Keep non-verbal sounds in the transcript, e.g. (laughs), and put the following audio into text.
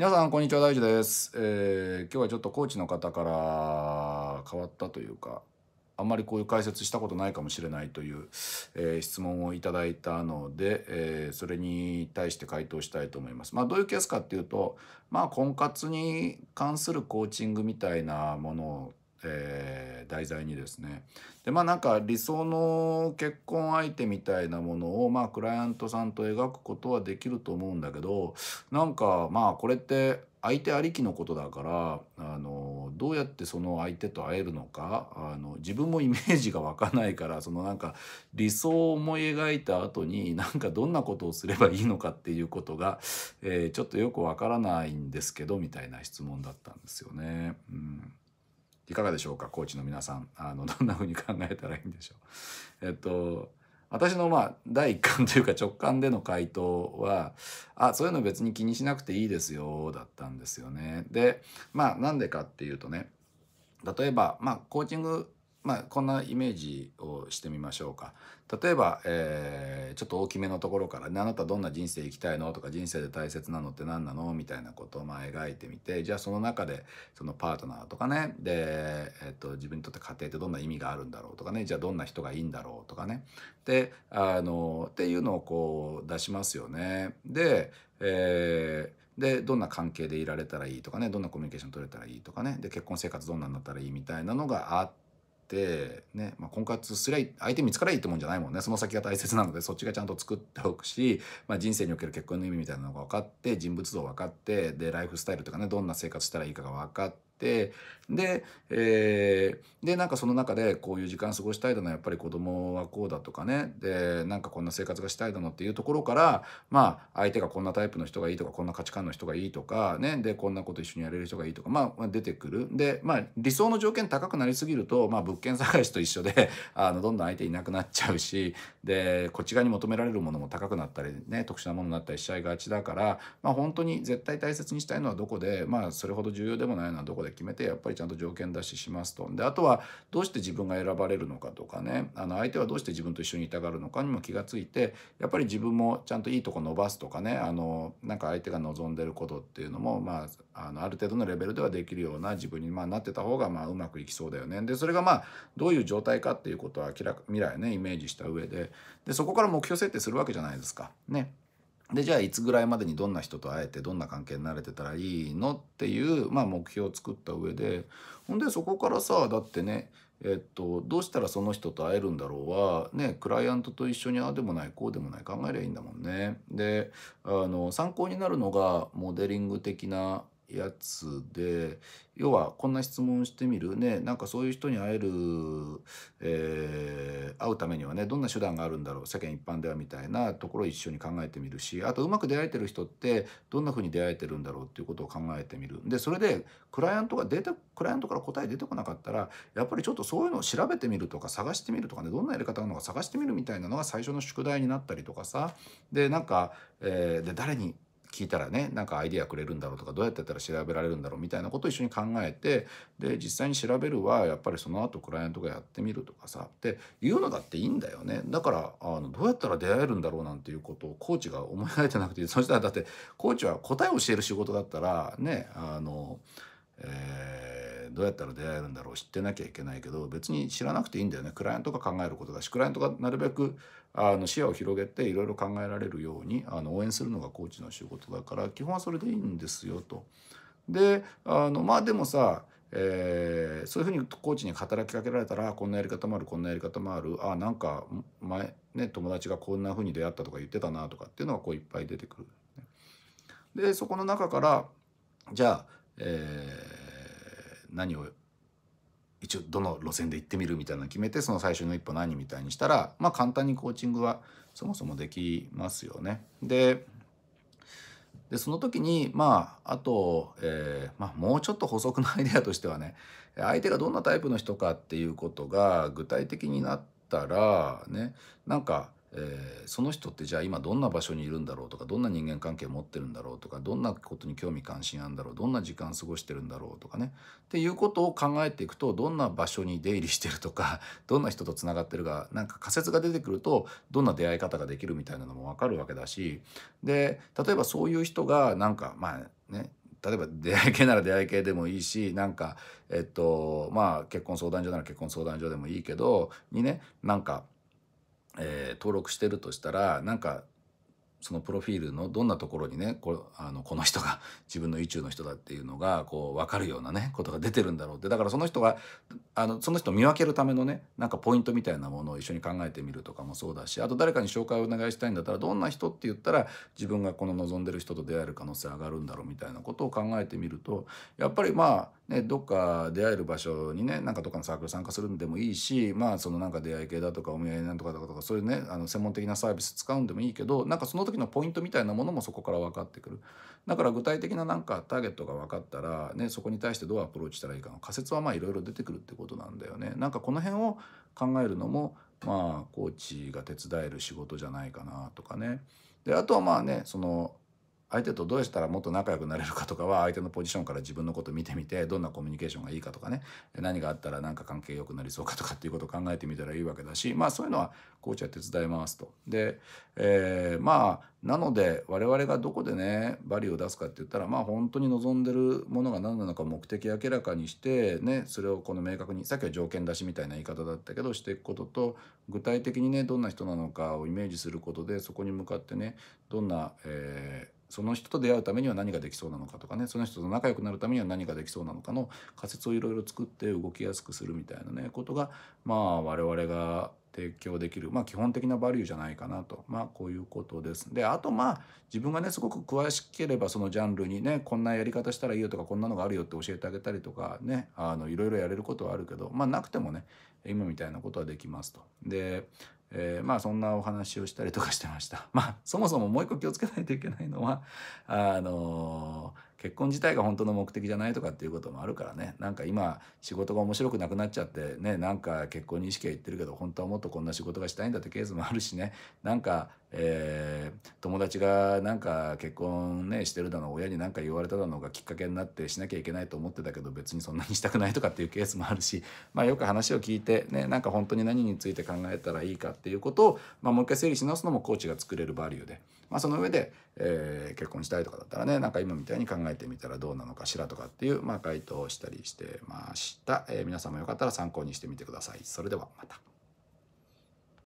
皆さんこんにちは大地です、えー、今日はちょっとコーチの方から変わったというかあんまりこういう解説したことないかもしれないという、えー、質問をいただいたので、えー、それに対して回答したいと思います。まあ、どういうケースかっていうと、まあ、婚活に関するコーチングみたいなものえー、題材にですねでまあなんか理想の結婚相手みたいなものをまあクライアントさんと描くことはできると思うんだけどなんかまあこれって相手ありきのことだからあのどうやってその相手と会えるのかあの自分もイメージが湧かないからそのなんか理想を思い描いた後になんかどんなことをすればいいのかっていうことが、えー、ちょっとよくわからないんですけどみたいな質問だったんですよね。うんいかがでしょうかコーチの皆さんあのどんな風に考えたらいいんでしょう。(laughs) えっと私のまあ第一感というか直感での回答はあそういうの別に気にしなくていいですよだったんですよね。でまあなんでかっていうとね例えばまあコーチングまあ、こんなイメージをしてみましょうか例えば、えー、ちょっと大きめのところから、ね「あなたどんな人生生きたいの?」とか「人生で大切なのって何なの?」みたいなことをまあ描いてみてじゃあその中でそのパートナーとかねで、えっと自分にとって家庭ってどんな意味があるんだろうとかねじゃあどんな人がいいんだろうとかねであのっていうのをこう出しますよね。で、えーでどんな関係でいられたらいいとかねどんなコミュニケーション取れたらいいとかねで結婚生活どんなになったらいいみたいなのがあって。、ね、まあ、婚活すりゃ相手見つからいいってもんじゃないもんね。その先が大切なので、そっちがちゃんと作っておくし、まあ、人生における結婚の意味みたいなのが分かって、人物像分かって、で、ライフスタイルとかね、どんな生活したらいいかが分かって、ってで,、えー、でなんかその中でこういう時間過ごしたいだのやっぱり子供はこうだとかねでなんかこんな生活がしたいだのっていうところからまあ相手がこんなタイプの人がいいとかこんな価値観の人がいいとかねでこんなこと一緒にやれる人がいいとか、まあ、出てくるでまあ理想の条件高くなりすぎると、まあ、物件探しと一緒で (laughs) あのどんどん相手いなくなっちゃうしでこっち側に求められるものも高くなったりね特殊なものになったりしちゃいがちだから、まあ、本当に絶対大切にしたいのはどこで、まあ、それほど重要でもないのはどこでで決めてやっぱりちゃんと条件出ししますとであとはどうして自分が選ばれるのかとかねあの相手はどうして自分と一緒にいたがるのかにも気がついてやっぱり自分もちゃんといいとこ伸ばすとかねあのなんか相手が望んでることっていうのも、まあ、あのある程度のレベルではできるような自分に、まあ、なってた方が、まあ、うまくいきそうだよねでそれがまあどういう状態かっていうことは明らか未来ねイメージした上ででそこから目標設定するわけじゃないですかね。でじゃあいつぐらいまでにどんな人と会えてどんな関係になれてたらいいのっていう、まあ、目標を作った上でほんでそこからさだってねえっと、どうしたらその人と会えるんだろうは、ね、クライアントと一緒にああでもないこうでもない考えりゃいいんだもんね。であの参考になるのがモデリング的なやつで要はこんな質問してみるねなんかそういう人に会える、えー、会うためにはねどんな手段があるんだろう世間一般ではみたいなところを一緒に考えてみるしあとうまく出会えてる人ってどんなふうに出会えてるんだろうっていうことを考えてみるでそれでクライアントが出てクライアントから答え出てこなかったらやっぱりちょっとそういうのを調べてみるとか探してみるとかねどんなやり方なのか探してみるみたいなのが最初の宿題になったりとかさでなんか、えー、で誰に聞いたらねなんかアイディアくれるんだろうとかどうやってやったら調べられるんだろうみたいなことを一緒に考えてで実際に調べるはやっぱりその後クライアントがやってみるとかさっていうのだっていいんだよねだからあのどうやったら出会えるんだろうなんていうことをコーチが思い描いてなくてそしたらだってコーチは答えを教える仕事だったらねあのえーどうやったら出会えるんだろう知ってなきゃいけないけど別に知らなくていいんだよねクライアントが考えることだしクライアントがなるべくあの視野を広げていろいろ考えられるようにあの応援するのがコーチの仕事だから基本はそれでいいんですよと。であのまあでもさえー、そういうふうにコーチに働きかけられたらこんなやり方もあるこんなやり方もあるあなんか前ね友達がこんなふうに出会ったとか言ってたなとかっていうのがこういっぱい出てくる。でそこの中からじゃあ、え何を一応どの路線で行ってみるみたいなの決めてその最初の一歩何みたいにしたらまあ簡単にコーチングはそもそもできますよね。ででその時にまああと、えー、まあ、もうちょっと補足のアイデアとしてはね相手がどんなタイプの人かっていうことが具体的になったらねなんかえー、その人ってじゃあ今どんな場所にいるんだろうとかどんな人間関係を持ってるんだろうとかどんなことに興味関心あるんだろうどんな時間過ごしてるんだろうとかねっていうことを考えていくとどんな場所に出入りしてるとか (laughs) どんな人とつながってるかなんか仮説が出てくるとどんな出会い方ができるみたいなのも分かるわけだしで例えばそういう人がなんかまあね例えば出会い系なら出会い系でもいいしなんかえっとまあ結婚相談所なら結婚相談所でもいいけどにねなんかえー、登録してるとしたらなんかそのプロフィールのどんなところにねこあのこの人が (laughs) 自分の意中の人だっていうのがこう分かるようなねことが出てるんだろうってだからその人があのその人を見分けるためのねなんかポイントみたいなものを一緒に考えてみるとかもそうだしあと誰かに紹介をお願いしたいんだったらどんな人って言ったら自分がこの望んでる人と出会える可能性上がるんだろうみたいなことを考えてみるとやっぱりまあねどっか出会える場所にねなんかどっかのサークル参加するんでもいいしまあそのなんか出会い系だとかお見合いなんとかとかとかそういうねあの専門的なサービス使うんでもいいけどなんかその時のポイントみたいなものもそこから分かってくるだから具体的ななんかターゲットが分かったら、ね、そこに対してどうアプローチしたらいいかの仮説はまあいろいろ出てくるってことなんだよねなんかこの辺を考えるのもまあコーチが手伝える仕事じゃないかなとかねであとはまあねその相手とどうしたらもっと仲良くなれるかとかは相手のポジションから自分のこと見てみてどんなコミュニケーションがいいかとかね何があったらなんか関係良くなりそうかとかっていうことを考えてみたらいいわけだしまあそういうのはコーチは手伝いますと。で、えー、まあなので我々がどこでねバリューを出すかって言ったらまあ本当に望んでるものが何なのか目的明らかにしてねそれをこの明確にさっきは条件出しみたいな言い方だったけどしていくことと具体的にねどんな人なのかをイメージすることでそこに向かってねどんな、えーその人と出会うためには何ができそうなのかとかねその人と仲良くなるためには何ができそうなのかの仮説をいろいろ作って動きやすくするみたいなねことがまあ我々が提供できる、まあ、基本的なバリューじゃないかなと、まあ、こういうことです。であとまあ自分がねすごく詳しければそのジャンルにねこんなやり方したらいいよとかこんなのがあるよって教えてあげたりとかねいろいろやれることはあるけどまあなくてもね今みたいなことはできますと。でえー、まあそんなお話をしたりとかしてました。まあそもそももう一個気をつけないといけないのはあのー結婚自体が本当の目的じゃないとかっていうこともあるからねなんか今仕事が面白くなくなっちゃってねなんか結婚に意識は言ってるけど本当はもっとこんな仕事がしたいんだってケースもあるしねなんか、えー、友達がなんか結婚ねしてるだの親に何か言われただのがきっかけになってしなきゃいけないと思ってたけど別にそんなにしたくないとかっていうケースもあるし、まあ、よく話を聞いてねなんか本当に何について考えたらいいかっていうことを、まあ、もう一回整理し直すのもコーチが作れるバリューで、まあ、その上で、えー、結婚したいとかだったらねなんか今みたいに考ええてみたらどうなのかしらとかっていう、まあ、回答をしたりしてました、えー、皆さんもよかったら参考にしてみてくださいそれではまた